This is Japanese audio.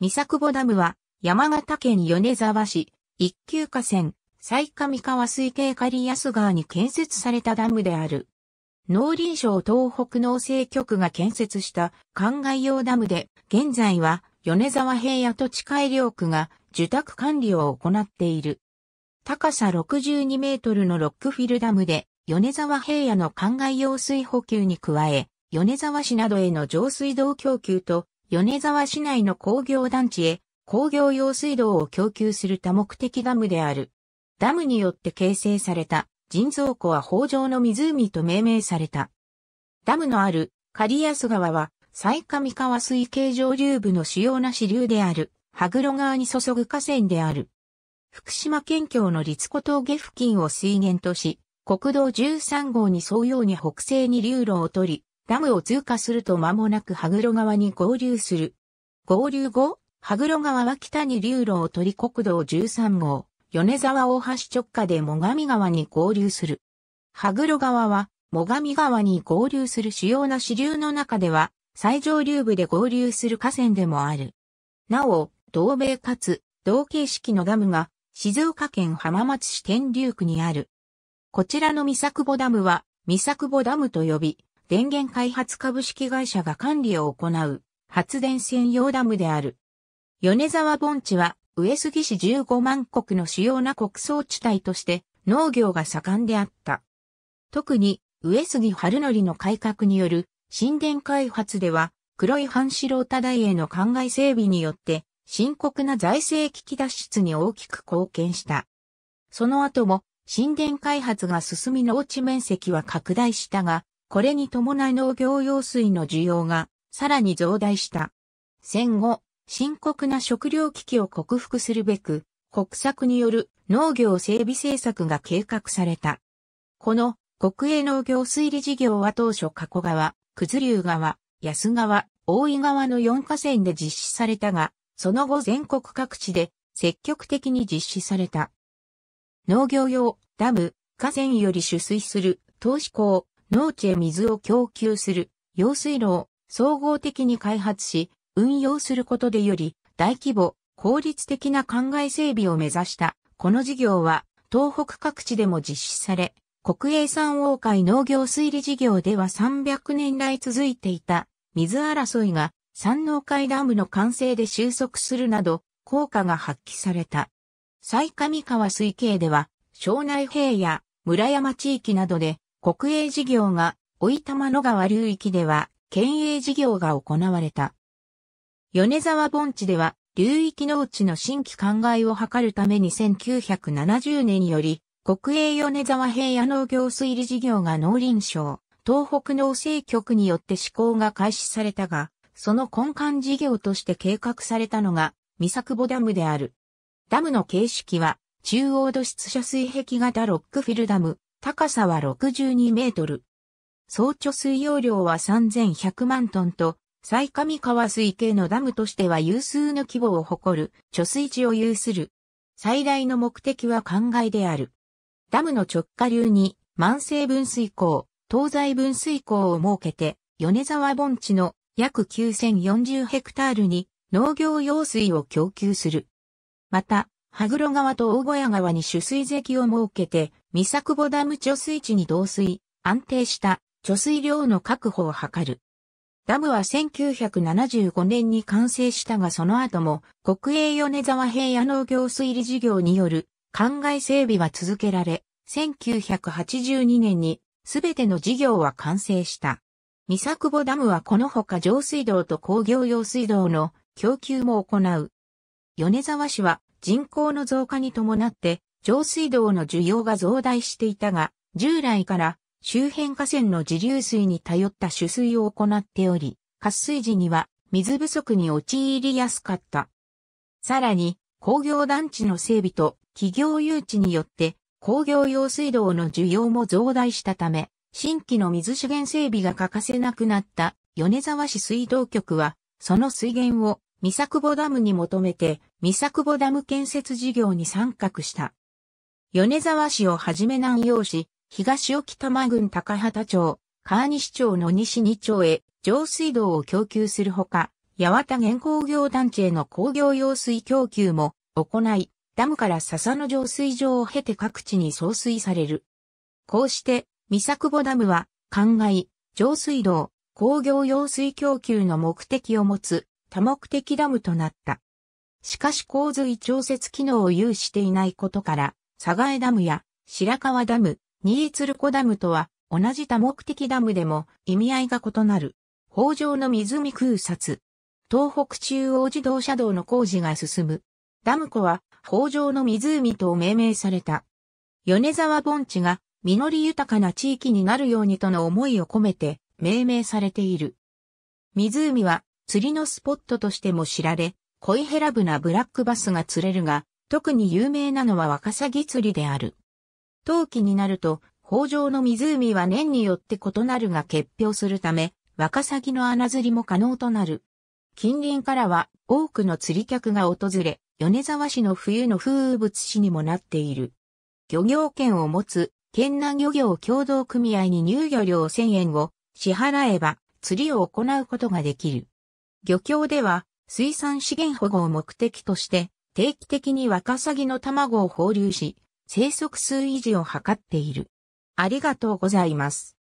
三作保ダムは、山形県米沢市、一級河川、最上川水系刈安川に建設されたダムである。農林省東北農政局が建設した灌漑用ダムで、現在は米沢平野土地改良区が受託管理を行っている。高さ62メートルのロックフィルダムで、米沢平野の灌漑用水補給に加え、米沢市などへの上水道供給と米沢市内の工業団地へ工業用水道を供給する多目的ダムである。ダムによって形成された人造湖は北条の湖と命名された。ダムのある刈安川は最上川水系上流部の主要な支流である、羽黒川に注ぐ河川である。福島県境の立子峠付近を水源とし、国道13号に沿うように北西に流路を取り、ダムを通過すると間もなく羽黒川に合流する。合流後、羽黒川は北に流路を取り国道13号、米沢大橋直下で最上川に合流する。羽黒川は、最上川に合流する主要な支流の中では、最上流部で合流する河川でもある。なお、同米かつ、同形式のダムが、静岡県浜松市天竜区にある。こちらの三作保ダムは、三作保ダムと呼び、電源開発株式会社が管理を行う発電専用ダムである。米沢盆地は上杉市15万国の主要な穀倉地帯として農業が盛んであった。特に上杉春則の改革による新田開発では黒い半白だいへの灌漑整備によって深刻な財政危機脱出に大きく貢献した。その後も新田開発が進み農地面積は拡大したが、これに伴い農業用水の需要がさらに増大した。戦後、深刻な食糧危機を克服するべく、国策による農業整備政策が計画された。この国営農業水利事業は当初加古川、九頭竜川、安川、大井川の4河川で実施されたが、その後全国各地で積極的に実施された。農業用ダム、河川より取水する、投資港、農地へ水を供給する用水路を総合的に開発し、運用することでより大規模、効率的な灌漑整備を目指した。この事業は東北各地でも実施され、国営産王会農業水利事業では300年来続いていた水争いが山農会ダムの完成で収束するなど効果が発揮された。最上川水系では、庄内平野、村山地域などで国営事業が、老玉野川流域では、県営事業が行われた。米沢盆地では、流域農地の新規灌漑を図るために1970年より、国営米沢平野農業推理事業が農林省、東北農政局によって施行が開始されたが、その根幹事業として計画されたのが、三作保ダムである。ダムの形式は、中央土質射水壁型ロックフィルダム、高さは62メートル。総貯水容量は3100万トンと、最上川水系のダムとしては有数の規模を誇る貯水池を有する。最大の目的は灌漑である。ダムの直下流に、万世分水溝、東西分水溝を設けて、米沢盆地の約9040ヘクタールに農業用水を供給する。また、羽黒川と大小屋川に取水堰を設けて、三作母ダム貯水池に導水、安定した貯水量の確保を図る。ダムは1975年に完成したがその後も国営米沢平野農業水利事業による灌漑整備は続けられ、1982年にすべての事業は完成した。三作母ダムはこのほか上水道と工業用水道の供給も行う。米沢市は人口の増加に伴って上水道の需要が増大していたが、従来から周辺河川の自流水に頼った取水を行っており、渇水時には水不足に陥りやすかった。さらに、工業団地の整備と企業誘致によって工業用水道の需要も増大したため、新規の水資源整備が欠かせなくなった米沢市水道局は、その水源を三作保ダムに求めて、三作保ダム建設事業に参画した。米沢市をはじめ南陽市、東沖玉郡高畑町、川西町の西二町へ上水道を供給するほか、八幡原工業団地への工業用水供給も行い、ダムから笹の浄水場を経て各地に送水される。こうして、三作保ダムは、灌漑、上水道、工業用水供給の目的を持つ多目的ダムとなった。しかし洪水調節機能を有していないことから、佐賀ダムや白川ダム、新鶴子ダムとは同じ多目的ダムでも意味合いが異なる。北条の湖空撮。東北中央自動車道の工事が進む。ダム湖は北条の湖と命名された。米沢盆地が実り豊かな地域になるようにとの思いを込めて命名されている。湖は釣りのスポットとしても知られ、恋ヘラブなブラックバスが釣れるが、特に有名なのはワカサギ釣りである。冬季になると、豊穣の湖は年によって異なるが結氷するため、ワカサギの穴釣りも可能となる。近隣からは多くの釣り客が訪れ、米沢市の冬の風物詩にもなっている。漁業権を持つ県南漁業協同組合に入漁料1000円を支払えば釣りを行うことができる。漁協では水産資源保護を目的として定期的にワカサギの卵を放流し、生息数維持を図っている。ありがとうございます。